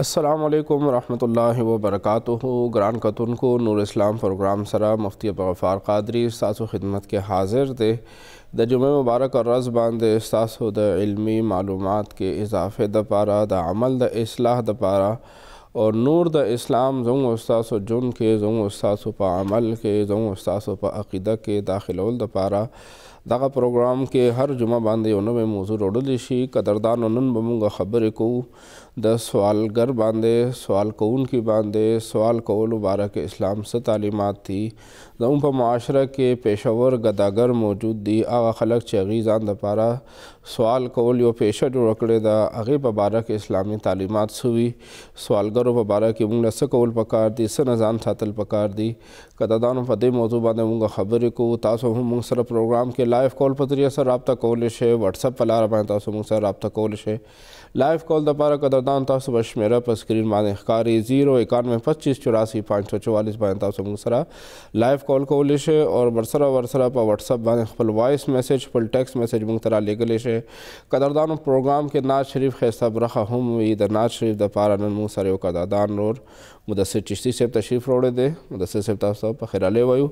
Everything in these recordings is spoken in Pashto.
السلام علیکم ورحمت اللہ وبرکاتہ گران قطن کو نور اسلام پروگرام سرا مفتی بفار قادری ساس و خدمت کے حاضر دے دا جمع مبارک اور رز باندھے استاس و دا علمی معلومات کے اضافے دا پارا دا عمل دا اصلاح دا پارا اور نور دا اسلام زنگ استاس و جن کے استاس و پا عمل کے زنگ استاس و پا عقیدہ کے داخل دا پارا دا داغا پروگرام کے ہر جمعہ باندھے انہوں میں موضوع روڑلی شی قدردان بمونگا خبر کو د سوالګر باندې سوال کوونکي باندې سوال کولو باره کې اسلام څه تعلیمات دي زموږ په معاشره کې پېښور ګداګر موجود دي هغه خلک چې هغوی ځان دپاره سوال کول یو پیشه جوړه کړې ده هغې په باره کې اسلامي تعلیمات څه وي سوالګرو په باره کې موږ له څه کول پکار دي څه نه ځان ساتل پکار دي که دادانو په دې موضوع باندې موږ خبرې کوو تاسو هم موږ سره پروګرام کې لایف کال په ذریعه سره رابطه کولی شئ وټسپ په لاره باندې تاسو موږ سره رابطه کولی شئ لایف کال د پاره قدردان تاسو بشمیره په سکرین باندې ښکاری 09125845544 باندې تاسو موږ سره لایف کال کولای شئ او ورسره ورسره په واتس اپ باندې خپل وایس میسج خپل ټیکس میسج موږ ترا لګلی شئ قدردانو پروګرام کې ناز شریف خیسته برخه هم وي د ناز شریف د پاره نن موږ سره یو قدردان نور مدثر چشتی صاحب تشریف راوړی دی مدثر صاحب تاسو په خیراله وایو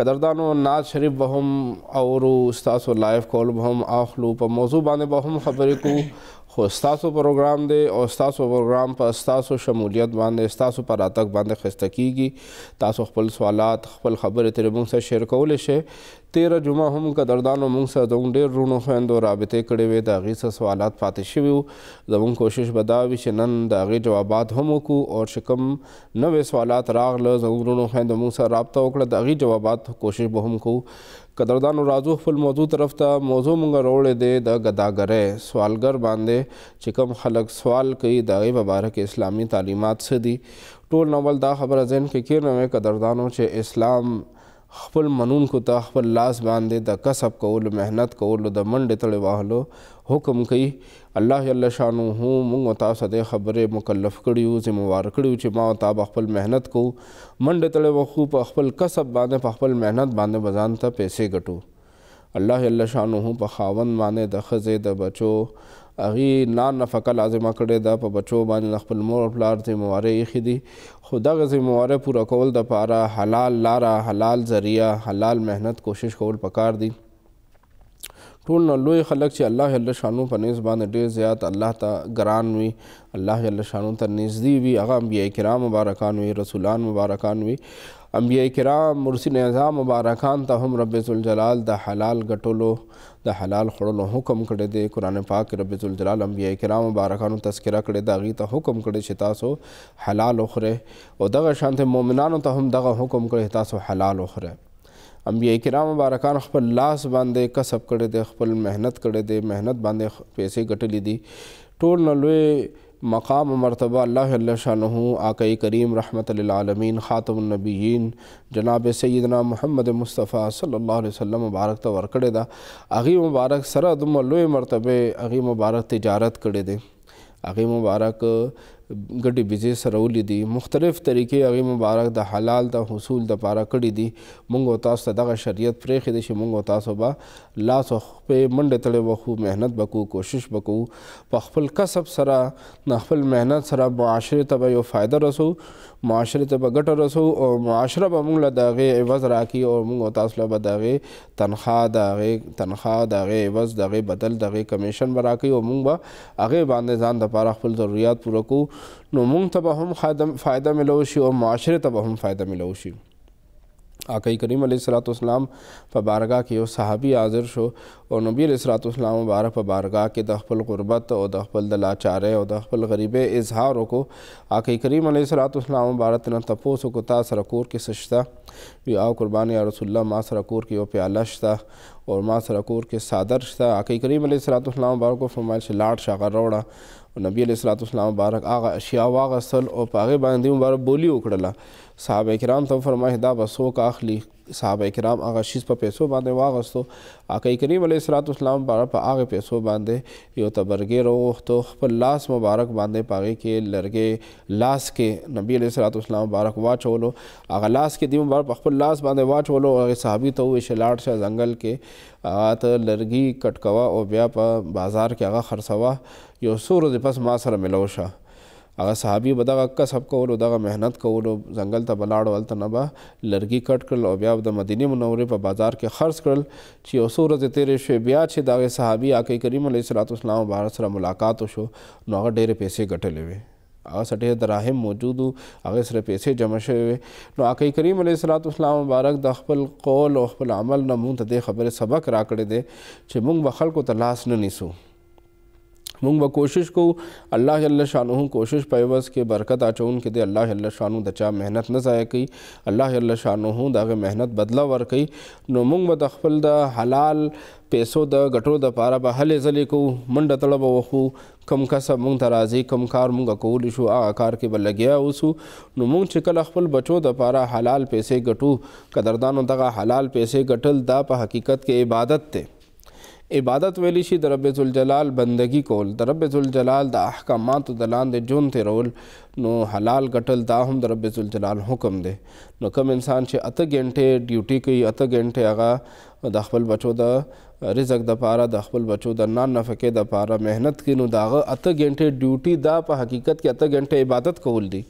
قدردانو ناز شریف به هم اورو ستاسو لایف کال به هم اخلو په موضوع باندې به هم خبرې کوو خو ستاسو پروګرام دی او ستاسو پروګرام په ستاسو شمولیت باندې ستاسو پر راتګ باندې خسته کیږي تاسو خپل سوالات خپل خبرې ترې موږ سره شریکولی شئ تیره جمعه هم قدردانو موږ سره زموږ ډېر رونو خویندو رابطې کړې وې د هغې څه سوالات پاتې شوي وو زموږ کوشش به دا وي چې نن د هغې جوابات هم وکړو او چې کوم نوې سوالات راغله زموږ رونو خویندو موږ سره رابطه وکړه د هغې جوابات کوشش به هم کوو قدردانو راځو خپل موضوع طرف ته موضوع مونږ راوړې دی د ګداګرۍ سوالګر باندې چې کوم خلک سوال کوي د هغې په باره کې اسلامي تعلیمات څه دي ټول نول دا خبره ذهن کې کښېنوئ قدردانو چې اسلام خپل منونکو ته خپل لاس باندې د کسب کولو مهنت کولو د منډې تړې وهلو حکم کوي الله جل شانه موږ او تاسو د خبرې مکلف کړي یو ذمہوار کړي چې ما او تاسو خپل مهنت کو منډې تړې وخو په خپل کسب باندې په خپل مهنت باندې بزان ته پیسې ګټو الله جل شانه په خاوند باندې د خزې د بچو هغې نان نفقه لازمه کړې ده په بچو باندې خپل مور پلار ذموارۍ ایښې دي خو دغه ذموارۍ پوره کول دپاره حلال لاره حلال ذریعه حلال محنت کوشش کول پکار دي ټول نه لوی خلک چې الله جل شانو په نیز باندې ډېر زیات الله ته ګران وي الله جل شانو ته نږدې وي هغه انبیا کرام مبارکان وي رسولان مبارکان وي انبیا کرام مرسین اعظام مبارکان ته هم رب ذوالجلال د حلال ګټلو د حلال خوړلو حکم کړی دی قرآن پاک رب ذوالجلال انبیاء کرام مبارکانو تذکره کړې ده هغې ته حکم کړی چې تاسو حلال وخورئ او دغه شانتې مؤمنانو ته هم دغه حکم کړی تاسو حلال وخورئ انبیاء کرام مبارکان خپل لاس باندې کسب کړی دی خپل مهنت کړی دی مهنت باندې پیسې ګټلې دي ټول نه لوی مقام و مرتبہ اللہ علیہ شانہ آقا کریم رحمت للعالمین خاتم النبیین جناب سیدنا محمد مصطفیٰ صلی اللہ علیہ وسلم مبارک مبارکت ورکر دا اغی مبارک سرہ دم اللہ مرتبہ اغی مبارک تجارت کرے دے اغی مبارک ګټې بیزې سره ولیدي مختلف طریقې هغې مبارک د حلال د حصول دپاره کړي دي موږ او تاسو ته دغه شریعت پرېښې دی چې موږ او تاسو به لاس او خپې منډې تړې به خو محنت به کوو کوشش به کوو په خپل کسب سره نه خپل محنت سره معاشرې ته به یو فایده رسو معاشرې ته به ګټه رسو او معاشره به موږ له د هغې عوض راکړي او موږ او تاسو له به د هغې تنخواه د هغې تنخواه د هغې عوض د هغې بدل د هغې کمیشن به راکړي او موږ به هغې باندې ځان دپاره خپل ضروریات پوره کوو نو مونږ ته به هم فایده ملو شي او معاشره ته به هم فایده ملو شي آقای کریم علیہ الصلوۃ والسلام په بارګه کې یو صحابي حاضر شو او نبی علیہ الصلوۃ والسلام مبارک په بارګه کې د خپل غربت او د خپل د لاچاره او د خپل غریبه اظهار وکړو آقای کریم علیہ الصلوۃ والسلام مبارک نن تاسو کو تاسو رکور کې سشتہ وی او قربان یا رسول الله ما سره کور کې یو پیاله شته او ما سره کور کې صادر شته عقی کریم علیه الصلوۃ والسلام مبارک فرمایل چې لاړ شغه راوړه او نبی علیه الصلوۃ والسلام مبارک هغه اشیاء واغسل او په هغه باندې مبارک بولی وکړله صحابه کرام ته فرمایي دا به څوک اخلي صحابه کرام هغه شیز په پیسو باندې واغستو آقای کریم علیه الصلات والسلام په هغه پیسو باندې یو تبرګې راوغوښتو خپل لاس مبارک باندې په هغې کې لرګې لاس کې نبی علیه الصلات والسلام مبارک واچولو هغه لاس کې دی مبارک په خپل لاس باندې واچولو هغې صحابي ته وویل چې لاړ شه ځنګل کې هغه ته لرګي کټکوه او بیا په بازار کې هغه خرڅوه یو څو ورځې پس ما سره ملو شه هغه صحابي به دغه کسب کولو دغه مهنت کولو ځنګل ته به لاړو هلته نه به لرګي کټ کړل او بیا د مدینې منورې په بازار کې خرڅ کړل چې یو څو ورځې تېرې شوې بیا چې د هغې صحابي آقای کریم علیه صلات وسلام مبارک سره ملاقات وشو نو هغه ډېرې پیسې ګټلې وې هغه سټې دراهم موجود وو هغه سره پیسې جمع شوی وي نو آقای کریم علیه صلات اسلام مبارک د خپل قول او خپل عمل نه مونږ ته دې خبرې سبق راکړی دی چې مونږ به خلکو ته لاس نه نیسو موږ به کوشش کوو الله جل شانه کوشش په عوض کې برکت اچون کې دی الله جل شانه د چا مهنت نه ضایع کوي الله جل شانه دغه مهنت بدله ورکړي نو موږ به د خپل د حلال پیسو د ګټو د پاره به هلې ځلې کوو منډه تړه به وخو کم کسب مونږ ته راځي کم کار مونږ کولی شو هغه کار کې به لګیا اوسو نو مونږ چې کله خپل بچو د پاره حلال پیسې ګټو قدردانو دغه حلال پیسې ګټل دا په حقیقت کې عبادت دی عبادت ویلی شي د رب ذوالجلال بندگی کول د رب ذوالجلال د احکاماتو د لاندې ژوند تیرول نو حلال ګټل دا هم د رب ذوالجلال حکم دی نو کم انسان چې اته ګنټې ډیوټي کوي اته ګنټې هغه د خپل بچو د رزق د پاره د خپل بچو د نان نفقې د پاره مهنت کوي نو داغه اته ګنټې ډیوټي دا په حقیقت کې اته ګنټې عبادت کول دي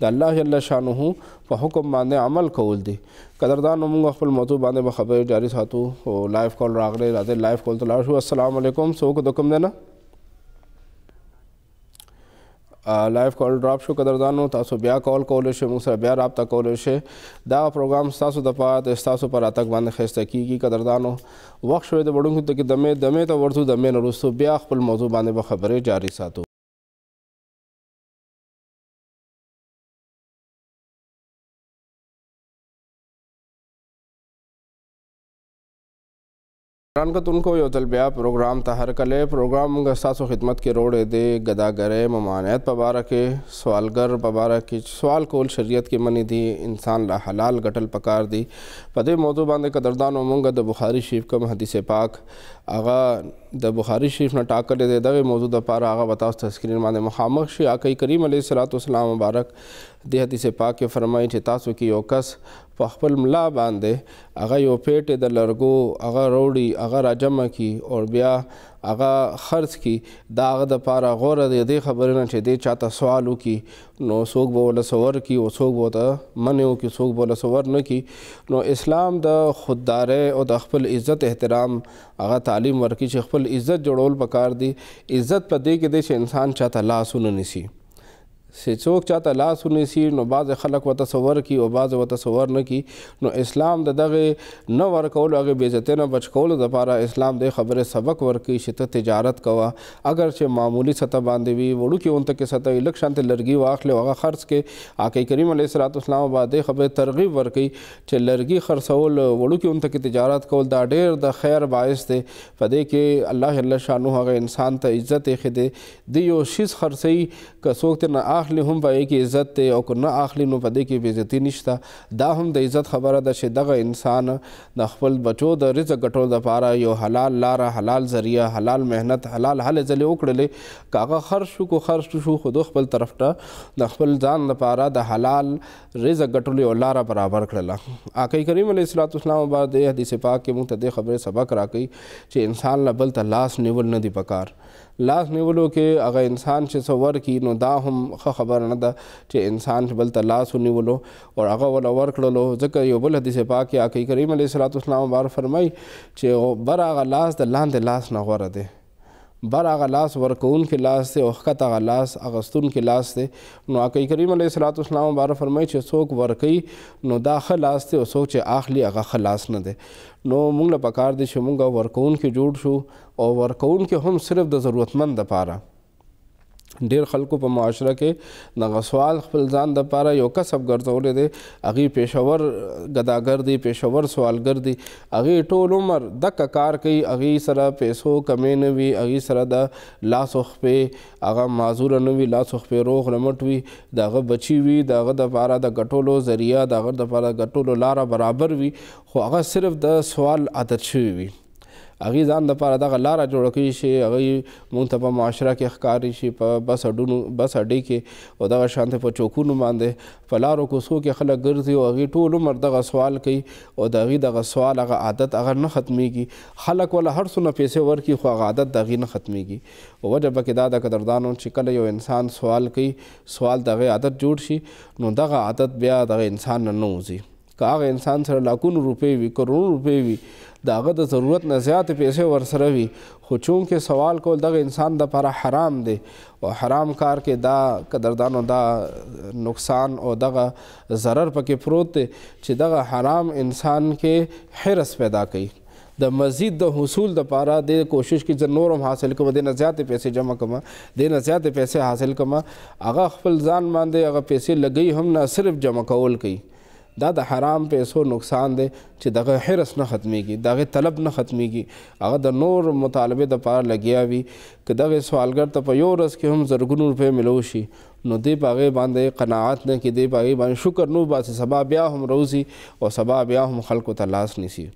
د الله جل شانه په حکم باندې عمل کول دي قدردان موږ خپل موضوع باندې به خبرې جاری ساتو او لایف کال راغلی راځي لایف کال ته لاړ شو السلام علیکم څوک د کوم نه لایف کال ډراپ شو قدردانو تاسو بیا کال کولای شئ موږ سره بیا رابطه کولای شئ دا پروګرام تاسو د پات تاسو پر اتک باندې خسته کیږي قدردانو وخت شوی د وړونکو ته کې دمه دمه ته ورته دمه نرسو بیا خپل موضوع باندې به خبرې جاری ساتو رانکتونکو یو ځل بیا پروګرام ته هر کله پروګرام موږ تاسو خدمت کې روړې دی غداګرې ممانعت په باره کې سوالګر په باره کې سوال کول شریعت کې منی دی انسان لا حلال غټل پکار دی په دې موضوع باندې قدردانو موږ د بخاری شریف کوم حدیث پاک هغه د بخاری شریف نه ټاکلې د دغه موضوع لپاره هغه وتاو ته سکرین باندې مخامخ شي آقا کریم علیه الصلاۃ والسلام مبارک د حدیث پاک کې فرمایي چې تاسو کې یو کس په خپل ملا باندې هغه یو پیټ د لرګو هغه روړی هغه راجمع کی او بیا هغه خرڅ کی دا هغه د پاره غوره دی د خبرې نه چې د چاته سوال وکي نو څوک به ول سور کی او څوک به ته منو کی څوک به ول سور نه کی نو اسلام د خوددارې او د خپل عزت احترام هغه تعلیم ورکی چې خپل عزت جوړول پکار دی عزت په دې کې دی چې انسان چاته لاسونه نسی چې څوک چاته لاس ونیسي نو بعض خلک وته تصور کی او بعض وته تصور نه کی نو اسلام د دغه نه ورکول هغه بیزته نه بچ کول د لپاره اسلام د خبره سبق ورکی چې ته تجارت کوه اگر چې معمولی سطح باندې وي وړو کې اونته کې سطح لک شانت لرګي واخلې هغه خرڅ کې آقای کریم علیه الصلوات والسلام باندې خبره ترغیب ورکی چې لرګي خرڅول وړو کې اونته کې تجارت کول دا ډیر د خیر باعث دی پدې کې الله جل شانو هغه انسان ته عزت خده دی یو شیز خرڅي که څوک ته نه اخلي هم په کې عزت ته او نه اخلي نو په دې کې بېزتی نشته دا هم د عزت خبره ده چې دغه انسان د خپل بچو د رزق ګټلو لپاره یو حلال لاره حلال ذریعہ حلال مهنت حلال هلې ځلې وکړلې کاغه خرج شو کو خرج شو خو د خپل طرف ته د خپل ځان لپاره د حلال رزق ګټلو یو لاره برابر کړله آقای کریم علیه الصلوات والسلام باندې حدیث پاک کې موږ ته د خبره سبق راکړي چې انسان لا بل ته لاس نیول نه دی پکار لاس نیولو کې هغه انسان چې څه ورکړي نو دا هم ښه خبره نه ده چې انسان بل ته لاس ونیولو او هغه ول ورکړلو ځکه یو بل حدیث پاک کې آقای کریم علیه السلام مبارک فرمایي چې برا هغه لاس د لاندې لاس نه غوره دی بر هغه لاس ورکون کې لاس دی او ښکته هغه لاس اغستون کې لاس دی نو آقای کریم علیه صلات اسلام مبارک فرمایي چې څوک ورکوي نو دا ښه لاس دی او څوک چې اخلي هغه ښه لاس نه دی نو موږ له پکار دی چې موږ ورکون کې جوړ شو او ورکون کې هم صرف د ضرورتمند لپاره ډیر خلکو په معاشره کې دغه سوال خپل ځان د پاره یو کسب ګرځولې دی هغه پېښور غداګر دی پېښور سوالګر دی هغه ټول عمر د کار کوي هغه سره پیسو کمې نه وي هغه سره د لاس خپې هغه معذور نه وي لاس خپې روغ رمټ وي دغه بچي وي دغه د پاره د غټولو ذریعہ دغه د پاره غټولو لار برابر وي خو هغه صرف د سوال عادت شوی وي هغه ځان د پاره دغه لار جوړ کړي شي هغه مونږ ته په معاشره کې ښکاری شي په بس اډونو بس اډې کې او دغه شانت په چوکونو باندې په لارو کوڅو کې خلک ګرځي او هغه ټول عمر دغه سوال کوي او دغه دغه سوال هغه عادت هغه نه ختميږي خلک ولا هر څونه پیسې ورکي خو هغه عادت دغه نه ختميږي او وجه پکې دا د قدردانو چې کله یو انسان سوال کوي سوال دغه عادت جوړ شي نو دغه عادت بیا دغه انسان نه نوځي که هغه انسان سره لاکونو روپۍ وي کرونو روپۍ وي د هغه د ضرورت نه زیاتې پیسې ورسره وي خو چونکې سوال کول دغه انسان دپاره حرام دی او حرام کار کې دا قدردانو دا نقصان او دغه ضرر پکې پروت دی چې دغه حرام انسان کې حرس پیدا کوي د مزید د حصول دپاره د کوشش کې زه نور هم حاصل کوم د نه زیاتې پیسې جمع کوم د نه زیاتې پیسې حاصل کوم هغه خپل ځان باندې هغه پیسې لګوي هم نه صرف جمع کول کوي دا د حرام پیسو نقصان دی چې دغه حرس نه ختمیږي دغه طلب نه ختمیږي هغه د نور مطالبه د پار لګیا وي که دغه سوالګر ته په یو ورځ کې هم زرګونو روپۍ ملو شي نو دی پاغه باندې قناعت نه کې دی پاغه باندې شکر نو باسي سبا بیا هم روزي او سبا بیا هم خلکو ته لاس نیسی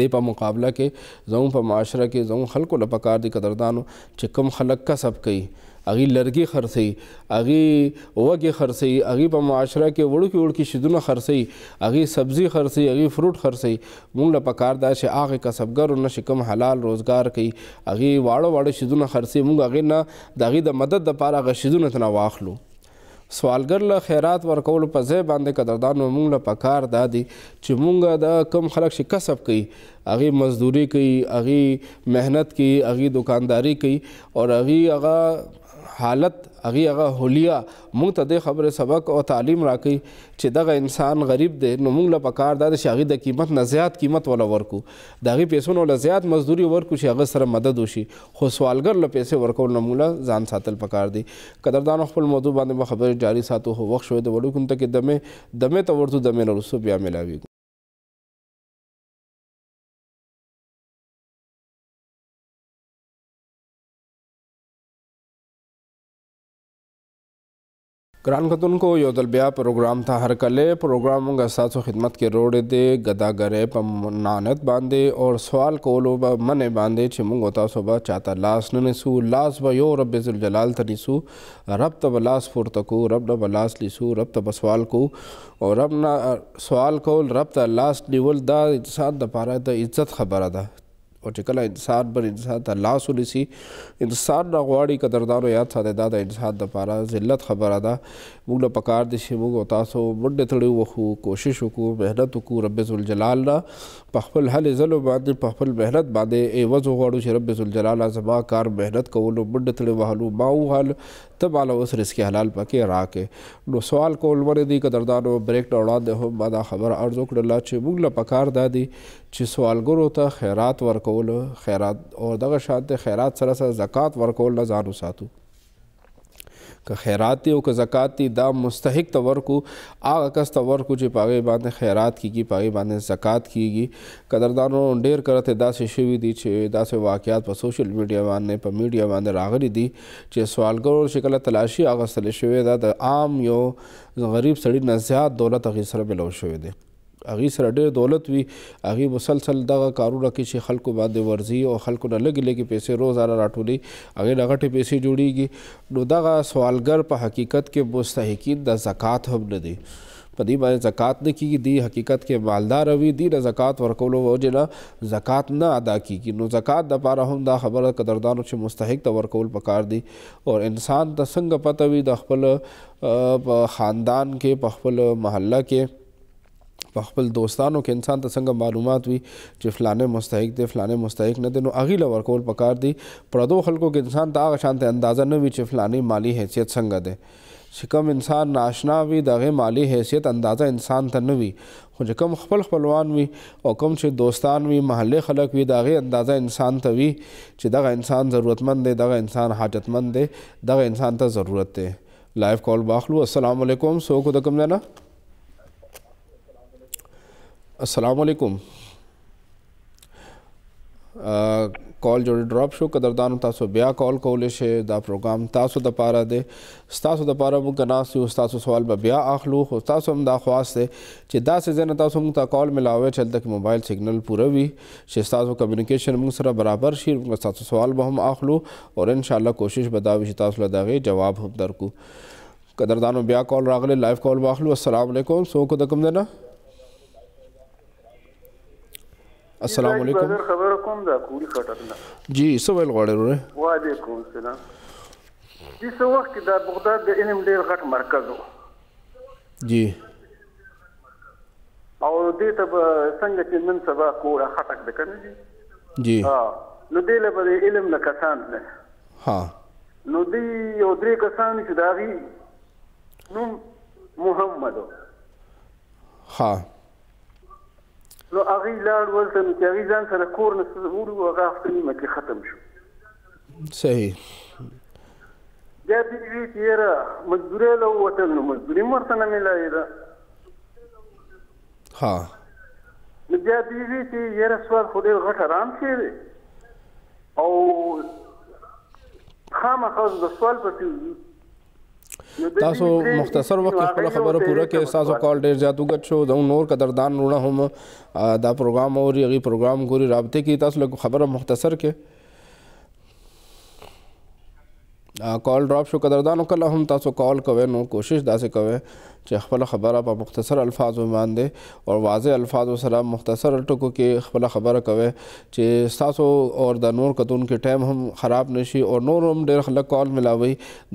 د په مقابله کې زموږ په معاشره کې زموږ خلکو له پکار دي قدردانو چې کم خلک کسب کوي اغي لرګي خرسي اغي وګي خرسي اغي په معاشره کې وړوکی وړوکی شیدونه خرسي اغي سبزي خرسي اغي فروټ خرسي مونږ له پکار دا چې اغه کسبګر نه شکم حلال روزګار کوي اغي واړو واړو شیدونه خرسي مونږ اغه نه دغه د مدد لپاره غشیدونه تنه واخلو سوالګر له خیرات ورکول په ځای باندې قدردان موږ له پکار دادي چې موږ د کم خلک شي کسب کوي اغي مزدوري کوي اغي مهنت کوي اغي دکانداری کوي او اغي هغه حالت هغې هغه هولیا موږ ته دې خبرې سبق او تعلیم راکوي چې دغه انسان غریب دی نو موږ له پکار دا ده چې هغې د قیمت نه زیات قیمت وله ورکو د هغې پیسو نه له زیات مزدوري ورکو چې هغه سره مدد وشي خو سوالګر له پیسې ورکول نه موږ ځان ساتل پکار دی قدردانو خپل موضوع باندې به خبرې جاري ساتو خو وخت شوی د وړوکو تکې دمې دمې ته ورځو دمې نه وروستو بیا ملاویږو ګران غتونکو یو ځل بیا پروګرام ته هر کله پروګرام موږ ساتو خدمت کې روړې دي غداګرې په نانت باندې او سوال کولو به منې باندې چې موږ تاسو به چاته لاس نه نسو لاس به یو رب ذل جلال ته نسو رب ته لاس پورته کو رب نه لاس لسو رب ته سوال کو او رب نه سوال کول رب ته لاس نیول دا انسان د پاره د عزت خبره ده خو چې کله انسان پر انسان ته لاس ونیسي انسان نه غواړي قدردانو یاد ساتي دا د انسان دپاره ذلت خبره ده موږ له پکار دي چې موږ او تاسو منډه تړې وخو کوشش وکړو مهنت وکړو رب ذوالجلال نه په خپل حل زلو باندې په خپل مهنت باندې عوض وغواړو چې رب ذوالجلال زما کار مهنت کولو منډه تړې وهلو ما وهل ته مالا اوس رزق حلال پکې راکې نو سوال کول ورې دي قدردانو بریک نه وړاندې هم ما دا خبر عرض وکړله چې موږ له پکار دادي چې سوالګرو ته خیرات ورکول خیرات او دغه شانته خیرات سره سره زکات ورکول نه ځانو ساتو که خیرات دی او که زکات دی دا مستحق ته ورکو هغه کس ته ورکو چې په هغې باندې خیرات کیږي په هغې باندې زکات کیږي قدردانو ډېر کرته داسې شوي دي چې داسې واقعات په سوشل میډیا باندې په میډیا باندې راغلي دي چې سوالګرو شکله تلاشي اغستل شوې ده د عام یو غریب سړي نه زیات دولت هغې سره ملو شوی دی هغې سره ډېر دولت وي هغې مسلسل دغه کارونه کوي چې خلکو باندې ورځي او خلکو نه لږې لږې پیسې روزانه راټولوي هغې نه غټې پیسې جوړیږي نو دغه سوالګر په حقیقت کې مستحقین د زکات هم نه دي په دې باندې زکات نه کیږي دی حقیقت کې مالدار وي دی نه زکات ورکولو وجه نه زکات نه ادا کیږي نو زکات د پاره هم دا خبره قدردانو چې مستحق ته ورکول پکار دی او انسان ته څنګه پته وي د خپل خاندان کې په خپل محله کې په خپل دوستانو کې انسان ته څنګه معلومات وي چې فلانه مستحق دی فلانه مستحق نه دی نو اغي لور کول پکار دی پردو خلکو کې انسان ته هغه شانته اندازه نه وي چې فلانی مالی حیثیت څنګه دی چې کوم انسان ناشنا وي دغه مالی حیثیت اندازه انسان ته نه وي خو چې کوم خپل خپلوان وي او کوم چې دوستان وي محله خلک وي دغه اندازه انسان ته وي چې دغه انسان ضرورتمند دی دغه انسان حاجتمند دی دغه انسان ته ضرورت دی لایف کال باخلو السلام علیکم سو کو د کوم نه असलकुम کال جوړ ډراپ شو قدردان تاسو بیا کال کولې شي دا پروګرام تاسو د پاره دی تاسو د پاره موږ ناسو تاسو سوال به بیا اخلو خو تاسو هم دا خواست دی چې دا سيزن تاسو موږ ته کال ملاوي چې تک موبایل سیګنل پوره وي چې تاسو کمیونیکیشن موږ سره برابر شي موږ تاسو سوال به هم اخلو او ان شاء الله کوشش به دا وي چې تاسو له دغه جواب هم درکو قدردانو بیا کال راغله لایو کال واخلو السلام علیکم سو کو دکم دینا السلام علیکم خبر کوم دا کولی خټک نه جی سوال غواړم و علیکم السلام د څه وخت کې د بغداد د علم ډیر غټ مرکز و جی او دې ته څنګه چې نن سبا کوړه خټک د کنه جی جی ها نو دې له بده علم نه کسان نه ها نو دې یو درې کسان چې داغي نو محمد ها نو هغه لاړ ولته چې هغه ځان سره کور نه سوړ او هغه خپل نیمه ختم شو صحیح بیا دې وی تیرا مزدوري له وطن مزدوري مرته نه ملایې دا ها نو بیا دې وی چې یره سوال خو دې غټ آرام شي او خامخا د سوال په تاسو مختصر وخت خپل خبره پوره کې تاسو کال ډیر زیات وګت شو زموږ نور قدردان رونه هم دا پروګرام اوري غي پروګرام ګوري رابطه کې تاسو لږ خبره مختصر کې کال ډراپ شو قدردانو کله هم تاسو کال کوئ نو کوشش داسې کوئ چې خپل خبره په مختصر الفاظو باندې او واضح الفاظو سره مختصر ټکو کې خپل خبره کوي چې تاسو او د نور کتون کې ټایم هم خراب نشي او نور هم ډېر خلک کال ملاوي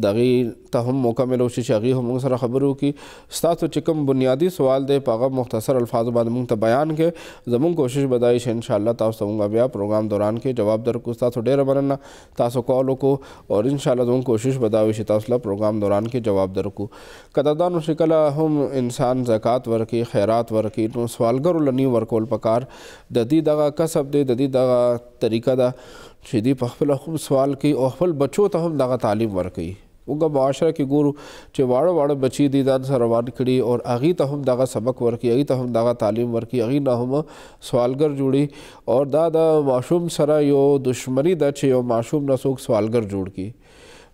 دغه ته هم مکمل او شي هغه هم سره خبرو کې تاسو چې کوم بنیادی سوال دی په هغه مختصر الفاظو باندې موږ ته بیان کې زموږ کوشش بدای شي ان شاء الله تاسو څنګه بیا پروګرام دوران کې جواب درکو تاسو ډېر مننه تاسو کال وکړو او ان شاء الله زموږ کوشش بدای شي تاسو لا پروګرام دوران کې جواب درکو کدا دا نو شکل هم انسان زکات ورکي خیرات ورکي نو سوالګرو لنی ورکول پکار د دې دغه کسب دی د دې دغه طریقه ده چې دی په خپل خوب سوال کوي او خپل بچو ته هم دغه تعلیم ورکي وګه معاشره کې ګورو چې واړه واړه بچي دي ځان سره روان کړي او هغې ته هم دغه سبق ورکړي هغې ته هم دغه تعلیم ورکړي هغې نه هم سوالګر جوړي او دا د ماشوم سره یو دشمني ده چې یو ماشوم نه څوک سوالګر جوړ کړي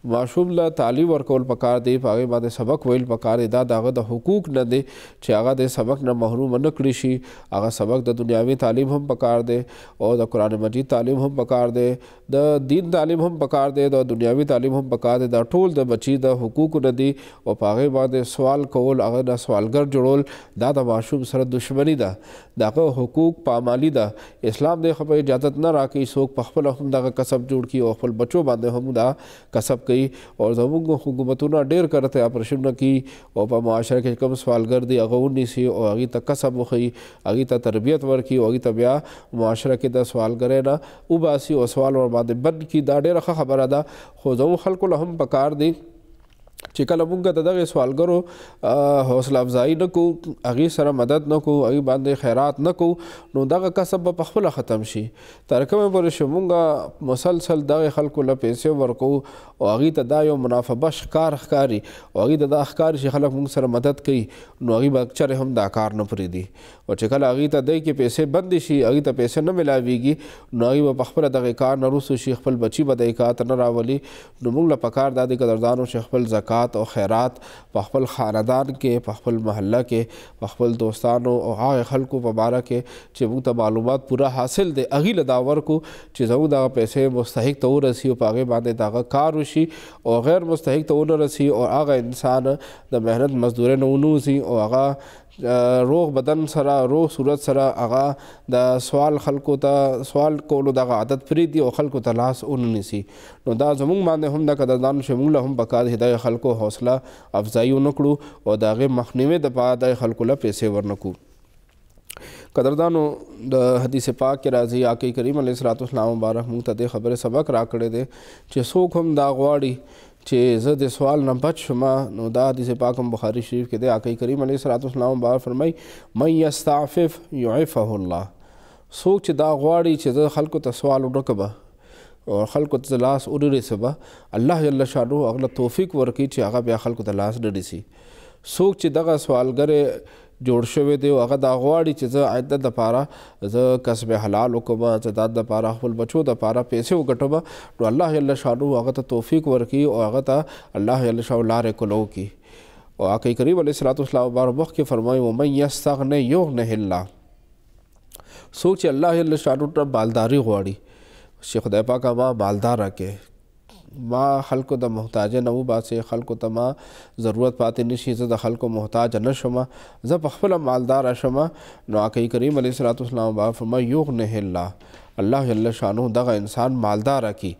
ماشوم له تعلیم ورکول پکار دی په هغې باندې سبق ویل پکار دی دا د هغه د حقوق نه دی چې هغه د سبق نه محروم نه کړی شي هغه سبق د دنیاوي تعلیم هم پکار دی او د قرآن مجید تعلیم هم پکار دی د دین تعلیم هم پکار دی د دنیاوي تعلیم هم پکار دی دا ټول د بچي د حقوق نه دی او په هغې باندې سوال کول هغه نه سوالګر جوړول دا د ماشوم سره دشمنی ده د هغه حقوق پامالي ده اسلام د خپل اجازت نه راکوي څوک په خپله هم دغه کسب جوړ کړي او خپل بچو باندې هم دا کسب کوي او زموږ حکومتونه ډېر کرته اپریشنونه کوي او په معاشره کې کم سوالګر دي هغه ونیسي او هغې ته کسب وښیي هغې ته تربیت ورکړي او هغې ته بیا معاشره کې د سوالګرۍ نه وباسي او سوال ور باندې بند کړي دا ډېره ښه خبره ده خو زموږ خلکو له هم پکار دي چې کله مونږ ته دغه سوالګرو حوصله افزایی نکو اغي سره مدد نکو اغي باندې خیرات نکو نو دغه کسب په خپل ختم شي ترکه پر شومونګه مسلسل دغه خلکو له پیسې ورکو او اغي ته دا یو منافبه شکار ښکاری او اغي د ښکار شي خلک مونږ سره مدد کوي نو اغي باکچر هم دا کار نه پرې دي او چې کله اغي ته دای کې پیسې بند شي اغي ته پیسې نه ملاويږي نو اغي په خپل دغه کار نه روسو شي خپل بچي بده کار نه راولي نو مونږ له پکار دادې قدردانو شي خپل ځکه زکات او خیرات په خپل خاندان کې په خپل محله کې په خپل دوستانو او هغه خلکو په باره کې چې موږ ته معلومات پوره حاصل دي اغي لداور کو چې زموږ دغه پیسې مستحق ته ورسي او په هغه باندې دغه کار وشي او غیر مستحق ته ورسي او هغه انسان د مهنت مزدورې نه ونوسي او هغه روغ بدن سره روغ صورت سره هغه د سوال خلکو ته سوال کولو دغه عادت پریدي او خلکو ته لاس اوننیسي نو دا زموږ باندې هم د قدردان شمول هم پکار هدايه خلکو حوصله افزایي ونکړو او دغه مخنیوي د پاره د خلکو له پیسې ورنکو قدردانو د حدیث پاک کې راځي آقا کریم علیه الصلوات والسلام مبارک موږ ته د خبره سبق راکړې ده چې څوک هم دا غواړي چې زه د سوال نه بچ شما نو دا حدیث پاک بخاری شریف کې دی آقای کریم علیه الصلوۃ والسلام بار فرمای من یستعفف یعفه الله څوک چې دا غواړي چې زه خلکو ته سوال وکړم او خلکو ته لاس اوري سبا الله جل شانو هغه توفیق ورکړي چې هغه بیا خلکو ته لاس ډډي سي څوک چې دغه سوالګر جوړ شوی دی هغه دا غواړي چې زه عدت دپاره زه کسب حلال وکړم زه دا دپاره خپل بچو دپاره پیسې وګټم نو الله جل شانو هغه ته توفیق ورکړي او هغه ته الله جل شانو لارې کلو کړي او آقای کریم علیه الصلاۃ والسلام بار مخکې فرمایي ومن یستغنی یغنه الله څوک چې الله جل شانو ته مالداري غواړي چې خدای پاک هغه مالدار راکړي ما حلق و محتاج نو باسے خل تا ما ضرورت پاتے نشی زد ضرورت محتاج نشما زب و مالدار شما نو آقای کریم علیہ السلام با فرما نہ اللہ الله جل شانو دغه انسان مالدار کی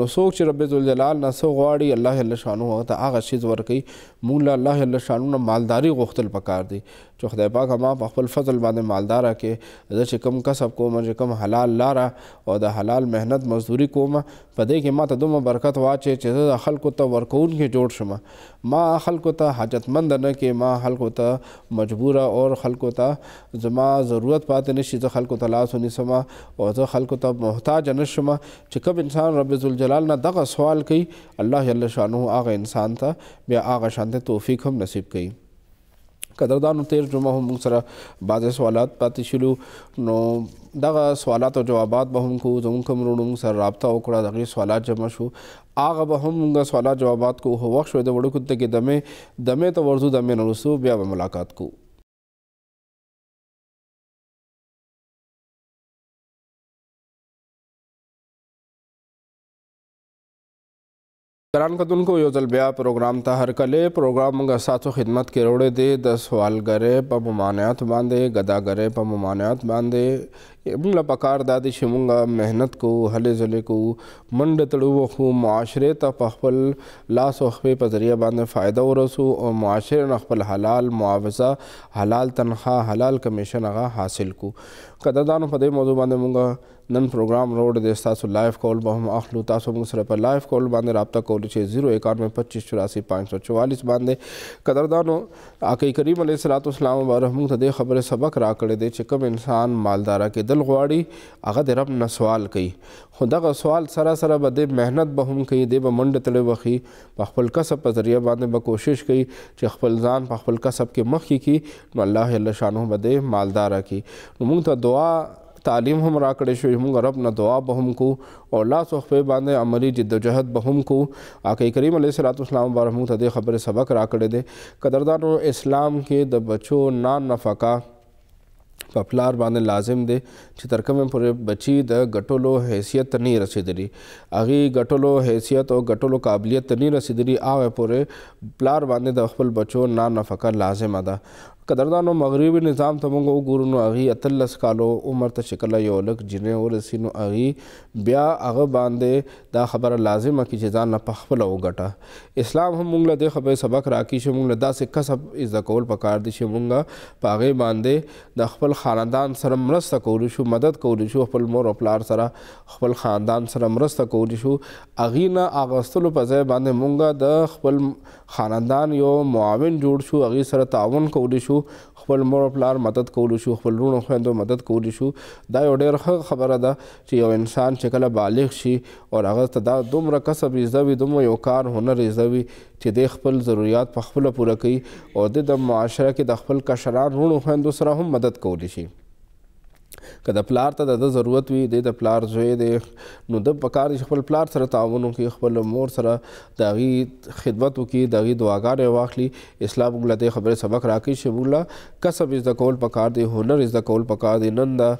نو څوک چې رب ذوالجلال نه څو غواړي الله جل شانو هغه ته هغه شی ورکوي مونږ له الله جل شانو نه مالداري غوښتل پکار دي چې خدای پاک ما په خپل فضل باندې مالدار کې زه چې کم کسب کوم چې کم حلال لارا او د حلال مهنت مزدوري کوم په دې کې ما ته دومره برکت واچي چې زه خلکو ته ورکون کې جوړ شم ما خلکو ته حاجتمند نه کې ما خلکو ته مجبوره او خلکو ته زما ضرورت پاتې نشي زه خلکو ته لاس ونیسم او زه خلکو ته محتاج نه شم چې کوم انسان رب ذل جلال نه دغه سوال کوي الله جل شانه هغه انسان ته بیا هغه شانته توفیق هم نصیب کوي قدردانو تیر جمعه هم موږ سره بعضې سوالات پاتې شولو نو دغه سوالات او جوابات به هم کو زموږ کوم وروڼو موږ سره رابطه وکړه د هغې سوالات جمع شو هغه به هم موږ سوالات جوابات کو هو وخت شوی د وړوکو تګې دمې دمې ته ورځو دمې نه وروستو بیا به ملاقات کوو ګران کډونکو یو ځل بیا پروګرام ته هر کله پروګرام موږ ساتو خدمت کې وروړې دي د سوالګرې په ممانعت باندې غداګرې په ممانعت باندې موږ پکار دادي چې موږ مهنت کو هلې ځلې کو منډ تړو خو معاشره ته په خپل لاس او خپل په ذریعہ باندې فائدہ ورسو او معاشره خپل حلال معاوضه حلال تنخواه حلال کمیشن هغه حاصل کو کدا دانو په دې موضوع باندې موږ نن پروګرام روډ د تاسو لایف کال به هم اخلو تاسو موږ سره په لایف کال باندې رابطه کولی شئ 0912584 باندې قدردانو آقای کریم علیه الصلاۃ والسلام باندې موږ ته د خبره سبق را کړی دی چې کوم انسان مالدارا کې دل غواړي هغه د رب نه سوال کوي خو دغه سوال سره سره به د مهنت به هم کوي د به منډه تړي وخی په خپل کسب په ذریعہ باندې به کوشش کوي چې خپل ځان په خپل کسب کې مخکې کی نو الله جل شانه به د مالدارا کی نو موږ ته دعا تعلیم هم را کړی شوی موږ رب نه دعا به هم کو او لاس او خپې باندې عملی جد او جهد به هم کو آقا کریم علیه صلوات والسلام باندې موږ ته د خبره سبق را کړی دی قدردانو اسلام کې د بچو نان نفقه په پلار باندې لازم دی چې تر کومه پورې بچي د غټولو حیثیت نه رسیدلی اغي غټولو حیثیت او غټولو قابلیت نه رسیدلی اوه پورې پلار باندې د خپل بچو نه نفقه لازم ده قدردانو مغربي نظام ته موږ وګورو نو هغې اتلس کالو عمر ته چې کله یو لږ جینۍ ورسي نو هغې بیا هغه باندې دا خبره لازمه کړي چې ځان نه پخپله وګټه اسلام هم موږ له دې خبرې سبق راکړي چې موږ له داسې کسب زده کول پکار دي چې موږ په هغې باندې د خپل خاندان سره مرسته کولی شو مدد کولی شو خپل مور او پلار سره خپل خاندان سره مرسته کولی شو هغې نه اغوستلو په ځای باندې موږ د خپل خاندان یو معاون جوړ شو هغې سره تعاون کولی شو خپل مور پلار مدد کولو شو خپل لونو خويندو مدد کولو شو دا یو ډیر خبره ده چې یو انسان چې کله بالغ شي او هغه ته دا دومره کسب زوی دومره یو کار هنر زوی چې د خپل ضرورت په خپل پوره کوي او د معاشره کې د خپل کشران لونو خويندو سره هم مدد کولی شي که د پلار ته د ضرورت وي د د پلار زوی دی نو د پکار دی خپل پلار سره تعاون وکړي خپل مور سره د هغې خدمت وکړي د هغې دعاګانې واخلي اسلام موږ له دې خبرې سبق راکړي چې موږ له کسب زده کول پکار دی هنر زده کول پکار دی نن د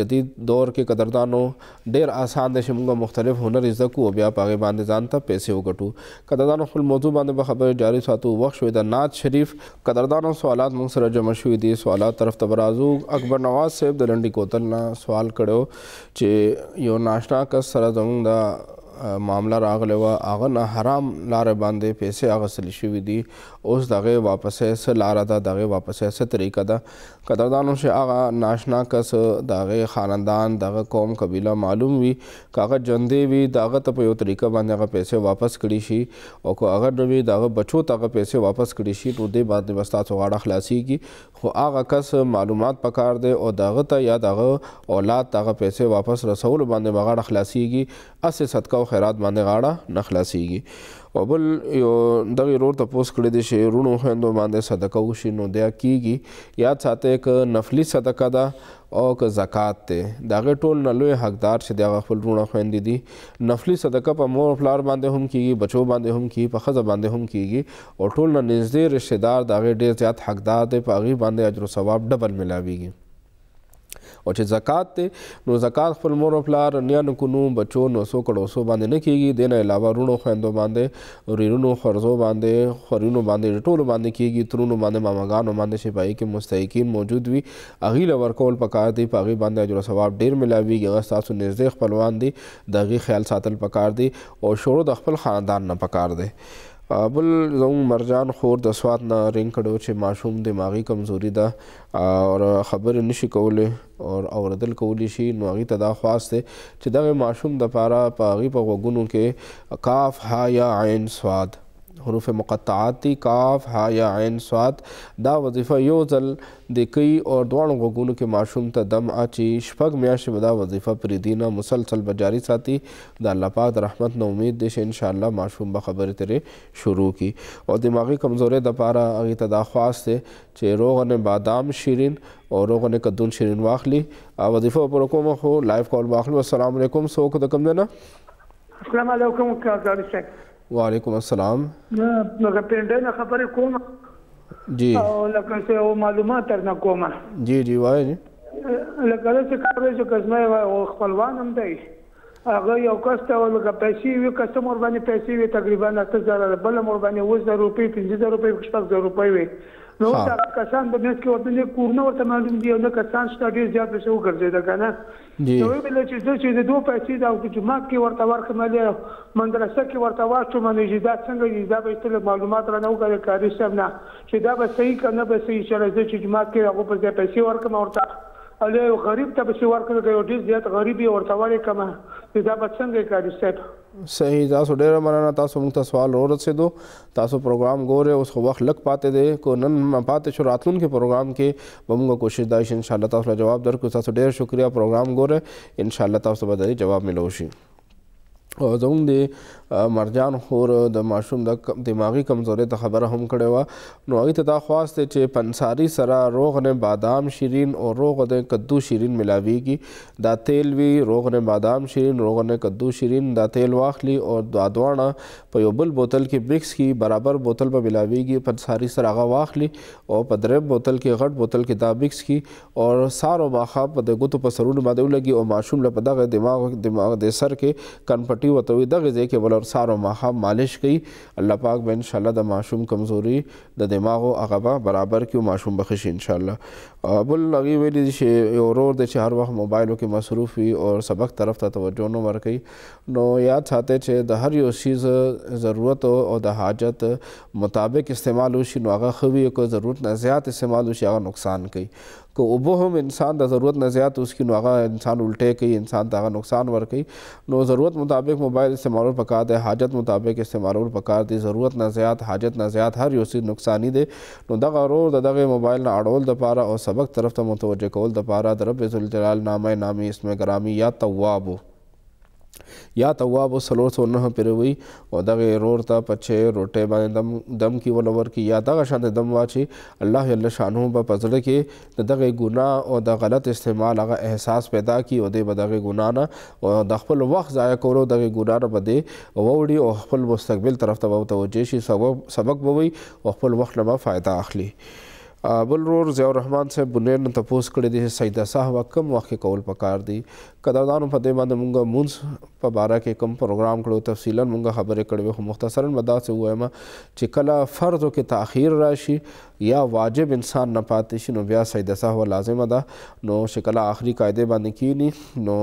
جدید دور کې قدردانو ډېر اسان دی چې موږ مختلف هنر زده کړو بیا په هغې باندې ځان ته پیسې وګټو قدردانو خپل موضوع باندې به خبرې جاري ساتو وخت شوی د ناز شریف قدردانو سوالات موږ سره جمع شوي دي سوالات طرف ته به راځو اکبر نواز صاحب د لنډي کوتل نه سوال کړو چې یو ناشنا کس سره زموږ د معامله راغلی وه هغه نه حرام لارې باندې پیسې اخیستل شوي دي اوس د هغې واپسۍ څه لاره ده د هغې واپسۍ څه طریقه ده قدردانو چې هغه ناشنا کس د هغې خاندان د هغه قوم قبیله معلوم وي که هغه ژوندې وي د هغه ته په یو طریقه باندې هغه پیسې واپس کړي شي او که هغه نه وي د هغه بچو ته هغه پیسې واپس کړي شي نو دې باندې به ستاسو غاړه خلاصیږي خو هغه کس معلومات پکار دی او د هغه ته یا د هغه اولاد ته هغه پیسې واپس رسولو باندې به غاړه خلاصیږي اسې صدقه او خیرات باندې غاړه نه خلاصيږي او بل یو دغه رور ته پوس کړی دي چې رونو خويندو باندې صدقه وشي نو دیا کیږي یاد ساته ک نفلی صدقه ده او ک زکات ته داغه ټول نه لوی حقدار چې دغه خپل رونو خويندې دي نفلی صدقه په مور فلار باندې هم کیږي بچو باندې هم کیږي په خزه باندې هم کیږي او ټول نه نږدې رشتہ دار داغه ډیر زیات حقدار دي په غي باندې اجر او ثواب ډبل ملاويږي او چې زکات ته نو زکات خپل مور او پلار نیانو کو نو بچو نو سو کړو سو باندې نه کیږي دینه علاوه رونو خويندو باندې ورینو خرزو باندې خورینو باندې ټولو باندې کیږي ترونو باندې ماماګانو باندې شپای کې مستحقین موجود وي اغي لور کول پکار دی پاغي باندې اجر ثواب ډیر ملاويږي هغه تاسو نږدې خپلوان دي دغه خیال ساتل پکار دی او شروع د خپل خاندان نه پکار دی بل زموږ مرجان خور د سواد نه رنګ کړو چې ماشوم دماغي کمزوري ده او خبر نشي کولی او اوردل کولی شي نو هغه ته دا خاص ته چې دغه ماشوم د پاره پاغي په غوګونو کې کاف ها یا عین سواد حروف مقطعاتی کاف ہا یا عین سوات دا وظیفہ یو ذل دیکی اور گن کے معشوم تا دم آچی شپک میاشی بدا وظیفہ دینا مسلسل بجاری ساتی دا اللہ رحمت دا رحمت نا امید دیش انشاءاللہ معشوم بخبر تیرے شروع کی اور دماغی کمزور تا دا خواست تے چے روغن بادام شیرین اور روغن قدون شیرین واخلی وظیفہ لی آ خو لائف کال واقع السلام علیکم سوک دکم دینا علیکم کازاری دینا وعلیکم السلام نه لکه پینډه نه خبرې کوم جی او لکه څه او معلومات تر نه کوم جی جی وای جی لکه څه کارې چې کزمه او خپلوان هم دی هغه یو کس ته لکه پیسې وی کسم ور باندې پیسې وی تقریبا 8000 بل مور باندې 10000 روپۍ 15000 روپۍ 6000 روپۍ وی نو دا کسان په مېس کې ورته نه کورنه ورته معلوم دي او دا کسان شته زیات به شو ګرځي دا کنه نو ویل چې زه چې د دوه پیسې دا او جمعات کې ورته ورکم علي مدرسه کې ورته واچو منې دا څنګه دي دا به تل معلومات را نه وګړي کاری سم نه چې دا به صحیح کنه به صحیح چې راځي چې جمعات کې هغه په پیسې ورکم ورته او یو غریب ته به څه ورکړي یو ډیر زیات غریبي ورته وړي کما دا به څنګه کاری سم صحیح تاسو ډیره مننه تاسو موږ ته سوال رو رسېدو تاسو پروګرام ګوره اوس خو وخت لګ پاتې دی کو نن پاتې شو راتلونکي پروګرام کې به موږ کوشش دا ان شاء الله تاسو جواب درکو تاسو ډیر شکریا پروګرام ګوره ان شاء الله تاسو به جواب ملو شي او زموږ د مرجان خور د ماشوم د دماغي کمزوري ته خبره هم کړې و نو هغې ته دا خواست دی چې پنساري سره روغن بادام شیرین او روغن کدو شیرین ملاویږي دا تیل وي روغن بادام شیرین روغن کدو شیرین دا تیل واخلي او دا دواړه په یو بل بوتل کې مکس کی برابر بوتل به ملاویږي پنساري سره هغه واخلي او په درې بوتل کې غټ بوتل کې دا مکس کی او سارو باخا په د ګوتو په سرونو باندې ولګي او ماشوم له په دغه دماغ دماغ د سر کې کنپټي وتوي دغه ځای کې بل سار او ماښام مالش کوي الله پاک به انشاءالله د ماشوم کمزوري د دماغو هغه به برابر کړي او ماشوم به ښه شي انشاءالله بل هغې ویلي دي چې یو ورور دی چې هر وخت موبایلو کې مصروف وي او سبق طرف ته توجه نه ورکوي نو یاد ساتئ چې د هر یو شیز ضرورت او د حاجت مطابق استعمال وشي نو هغه ښه وي که ضرورت نه زیات استعمال وشي هغه نقصان کوي کہ اوبو ہم انسان دا ضرورت نہ اس کی نواغا انسان الٹے کئی انسان دا نقصان ور کئی نو ضرورت مطابق موبائل استعمال پکا دے حاجت مطابق استعمال پکا دے ضرورت نہ حاجت نہ ہر یوسی نقصانی دے نو دگا رو دگے موبائل نہ اڑول پارا اور سبق طرف تا متوجہ کول پارا درب الجلاء النامۂ نامی اسم گرامی یا توابو یا تواب اوس څلور سوه نهه پیروي او دغه رور ته پچې روټۍ باندې دم دم کې ونه ورکړي یا دغه شانته دم واچي الله جل شانو به په زړه کې د دغه ګناه او د غلط استعمال هغه احساس پیدا کړي او دی به دغه ګناه نه او د خپل وخت ضایع کولو دغه ګناه نه به دی ووړي او خپل مستقبل طرف ته به متوجه شي سبق به وي او خپل وخت نه به فایده اخلي بل ورور ضیاء الرحمن صاحب بنیر نه تپوس کړی دی سیده صاحب کم وخت کول پکار دی قدردانو په دې باندې مونږه مونږ په باره کې کم پروګرام کړو تفصیلا مونږه خبرې کړې خو مختصرا مدا څه وایم چې کله فرضو کې تاخير راشي یا واجب انسان نه پاتې شي نو بیا سیده صاحب لازم ده نو شکل آخري قاعده باندې کینی نو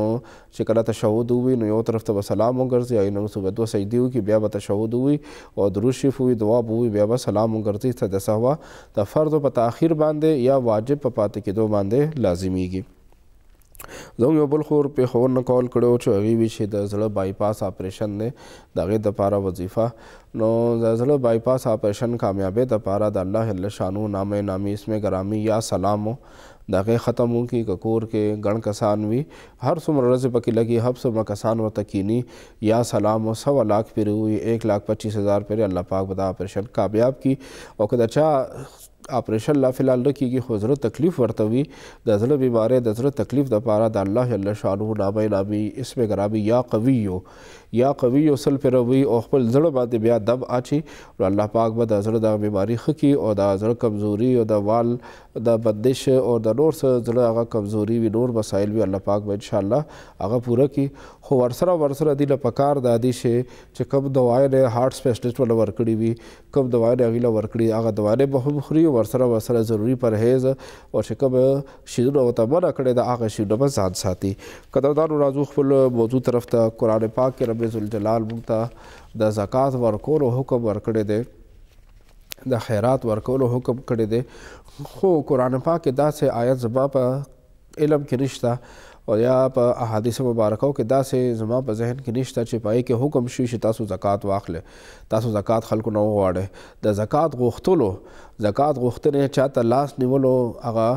شکل تشهود وي نو یو طرف ته سلام وګرځي یا نو صبح دوه سجدي وي بیا به تشهود وي او درود شریف وي دعا بوي بیا به سلام وګرځي سیده صاحب د فرضو په آخر باندے یا واجب پپاتے کے دو باندے لازمی گی زوم ابو خور پہ خون چو کال کرو در زلو بائی پاس آپریشن نے داغ پارا وظیفہ بائی پاس آپریشن پارا دپارہ اللہ اللہ شانو نام نامی اسم گرامی یا سلامو و داغے ختم کی ککور کے کسان وی ہر سمر رز پکی لگی حب سمر کسان و تکینی یا سلام سو لاکھ پی روی ایک لاکھ پچیس ہزار روی اللہ پاک بدا آپریشن کامیاب کی وقت اچھا اپریشن لا فلال نه کیږي خو زړه تکلیف ورته وي د زړه بیمارۍ د زړه تکلیف دپاره د الله جل شانو نامه نامي اسم ګرامي یا قویو یا قوي او سل پیروي او خپل زړه باندې بیا دم اچي او الله پاک به د زړه د بیماری خکې او د زړه کمزوري او د وال د بندش او د نور څه زړه هغه کمزوري وي نور مسایل وي الله پاک به ان شاء الله هغه پوره کړي خو ورسره ورسره دی له پکار د دې شي چې کوم دوای نه هارت سپیشلیست ولا ورکړي وي کوم دوای نه غیله ورکړي هغه دوای به هم خوري او ورسره ورسره ضروري پرهیز او چې کوم شیدونه ورته منع کړی د هغه شیدونه به ځان ساتي قدردانو راځو خپل موضوع طرف ته قرآن پاک کې رب ذوالجلال موږ ته د زکات ورکولو حکم ورکړی دی د خیرات ورکولو حکم کړی دی خو قرآن پاک کې داسې آیت زما په علم کې نشته او یا په احادیث مبارکو کې داسې زما په ذهن کې نشته چې پای کې حکم شي چې تاسو زکات واخلې تاسو زکات خلکو نه وغواړئ د زکات غوښتلو زکات غوښتنه چاته لاس نیولو هغه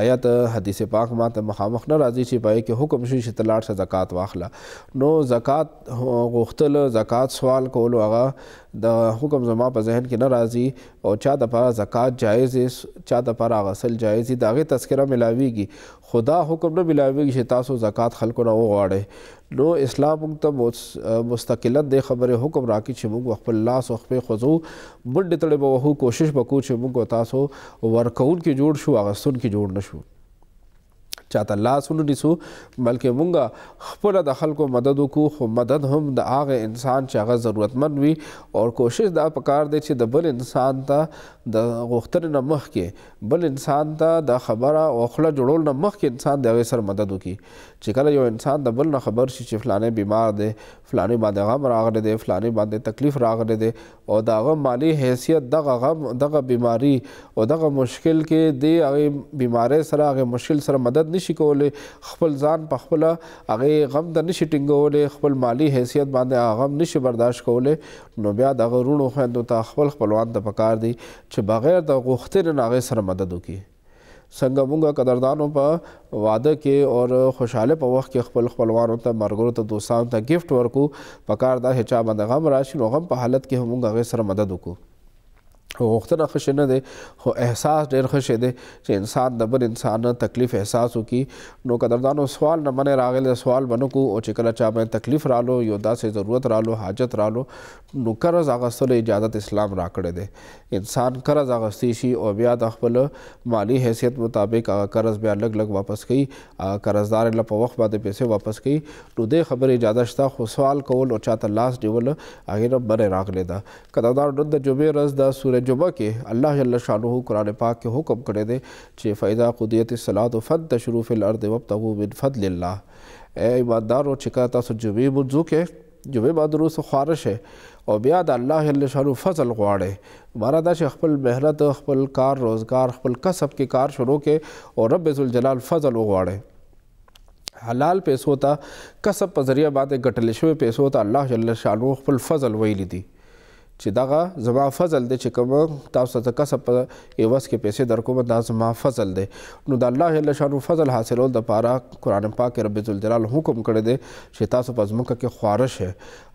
آیت حدیث پاک ماته مخامخ نه راځي چې پای کې حکم شي چې تلاړ څخه زکات واخله نو زکات غوښتل زکات سوال کول هغه د حکم زما په ذهن کې نه راځي او چا د پر زکات جایز چا د پر غسل جایز داغه تذکرہ ملاویږي خدا حکم نه ملاویږي چې تاسو زکات خلکو نه وغواړي نو اسلام موږ ته مستقلا د خبره حکم راکې چې موږ خپل لاس او خپل خزو منډ تړې به وو کوشش وکړو چې موږ تاسو ورکون کې جوړ شو هغه سن کې جوړ نشو چاته لاس ونه نیسو بلکې مونږه خپل د خلکو مدد وکړو خو مدد هم د هغه انسان چې هغه ضرورتمند وي او کوشش دا پکار دی چې د بل انسان ته د غوښتنې نه مخکې بل انسان ته د خبره او خوله جوړول نه مخکې انسان د هغې سره مدد وکړي چې کله یو انسان د بل نه خبر شي چې فلانې بیمار دی فلانې باندې غم راغلی دی فلانې باندې تکلیف راغلی دی او د هغه مالی حیثیت دغه غم دغه بیماری او دغه مشکل کې دی هغې بیمارۍ سره هغې مشکل سره مدد نشي کولی خپل ځان په خپله هغې غم ته نشي ټینګولی خپل مالی حیثیت باندې هغه غم نشي برداشت کولی نو بیا دغه روڼو خویندو ته خپل خپلوان ته پکار دی چې بغیر د غوښتنې نه هغې سره مدد وکړي څنګه مونږه قدردانو په واده کې او خوشاله په وخت کې خپل خپلوانو ته مرګرو ته دوستانو ته گیفت ورکو په کار دا هچا باندې غم راشي نو غم په حالت کې مونږه غي سره مدد وکړو غوښتنه خوش نه دی خو احساس ډیر خوش دی چې انسان د بل انسان تکلیف احساس وکي نو قدردانو سوال نه منه راغلی سوال بنو کو او چې کله چا باندې تکلیف رالو یو داسې ضرورت رالو حاجت رالو نو قرض اغستلو اجازت اسلام راکړی دی انسان قرض اغستی شي او بیا د خپل مالی حیثیت مطابق هغه قرض بیا لګ لګ واپس کوي قرضدار له په وخت باندې پیسې واپس کوي نو د خبرې اجازه شته خو سوال کول او چاته لاس دیول هغه نه بره راغلی دا کدا دا د جمعې ورځ د سورې جمعه کې الله جل شانه قران پاک کې حکم کړی دی چې فیضا قضیت الصلاۃ فانتشروا فی الارض وابتغوا من فضل الله اے ایماندارو چې کله تاسو جمعې منځو کې جمعې باندې روز خارش ہے او بیا د الله جل شانو فضل غواړي مارا دا چې خپل مهنت خپل کار روزگار خپل کسب کې کار شروع کې او رب ذوالجلال فضل وغواړي حلال پیسو ته کسب په ذریعہ باندې ګټل شوی پیسو ته الله جل شانو خپل فضل ویلی دی چې دغه زما فضل دی چې کوم تاسو ته کسب په ایواز کې پیسې درکوم دا زما فضل دی نو د الله جل شانو فضل حاصلول د پاره قران پاک رب ذوالجلال حکم کړی دی چې تاسو په ځمکه کې خوارش ہے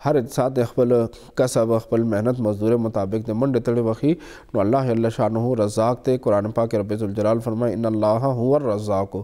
هر انسان د خپل کسب خپل مهنت مزدور مطابق د منډه تړي وخی نو الله جل شانو رزاق ته قران پاک رب ذوالجلال فرمای ان الله هو الرزاق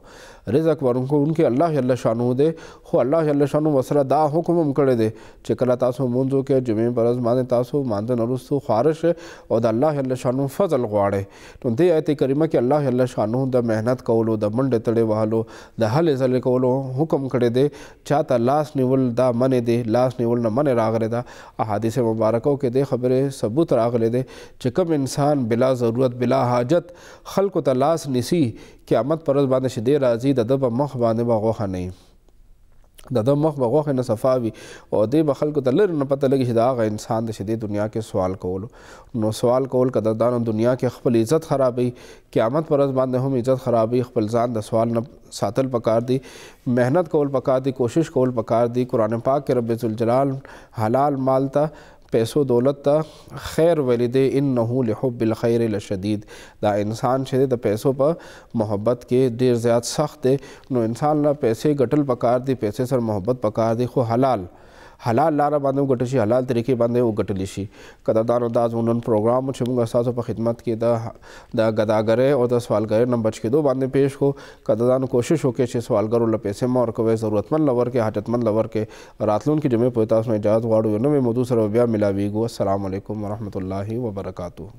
رزق ورکوونکی الله جل شانو دی خو الله جل شانو وسره دا حکم هم کړی دی چې کله تاسو مونږو کې جمعې پرز باندې تاسو مانځه نرستو خارش او د الله جل شانو فضل غواړي نو دې آیت کریمه کې الله جل شانو د مهنت کولو د منډه تړې وهلو د هلې ځلې کولو حکم کړی دی چاته لاس نیول دا منې دی لاس نیول نه منې راغلی دا احادیث مبارکو کې د خبرې ثبوت راغلی دی چې کوم انسان بلا ضرورت بلا حاجت خلکو ته لاس نسی قیامت پر ورځ باندې چې دی راځي د ده په مخ باندې به غوښه نه د ده مخ به غوښه نه صفا وي او دی به خلکو ته لر نه پته لګي چې دا هغه انسان دی چې دی دنیا کې سوال کولو نو سوال کول که دردانو دنیا کې خپل عزت خرابوي قیامت پر ورځ باندې هم عزت خرابوي خپل ځان د سوال نه ساتل پکار دی محنت کول پکار دی کوشش کول پکار دی قرآن پاک کې رب ذوالجلال حلال مال ته پیسو دولت ته خیر ویلی دی انه لحب الخير لشدید دا انسان چې د پیسو په محبت کې ډیر زیات سخت دی نو انسان لا پیسې ګټل پکار دی پیسې سره محبت پکار دی خو حلال حلال لار باندې وګټل شي حلال طریقې باندې وګټل شي کدا دا انداز ونن پروګرام چې موږ تاسو په خدمت کې دا د غداګرې او د سوالګرې نه بچ کېدو باندې پیښ کو کدا دا کوشش وکړي چې سوالګرو له پیسې مور کوي ضرورتمن لور کې حاجتمن لور کې راتلون کې جمعې په تاسو نه اجازه غواړو نو موضوع سره بیا ملاویږو السلام علیکم ورحمت الله وبرکاتہ